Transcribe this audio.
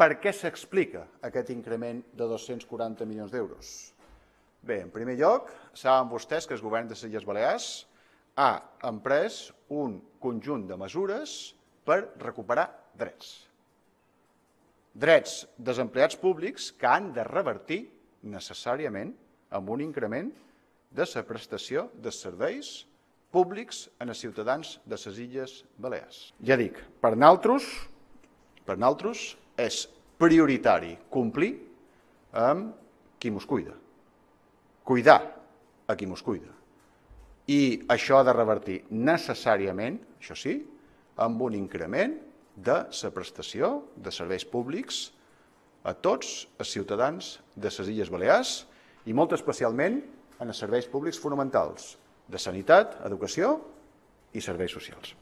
Per què s'explica aquest increment de 240 milions d'euros? Bé, en primer lloc, saben vostès que el govern de les Illes Balears ha emprès un conjunt de mesures per recuperar drets. Drets dels empleats públics que han de revertir necessàriament amb un increment de la prestació de serveis públics en els ciutadans de les Illes Balears. Ja dic, per naltros, per naltros, és prioritari complir amb qui mos cuida. Cuidar a qui mos cuida. I això ha de revertir necessàriament, això sí, amb un increment de la prestació de serveis públics a tots els ciutadans de les Illes Balears i molt especialment en els serveis públics fonamentals de sanitat, educació i serveis socials.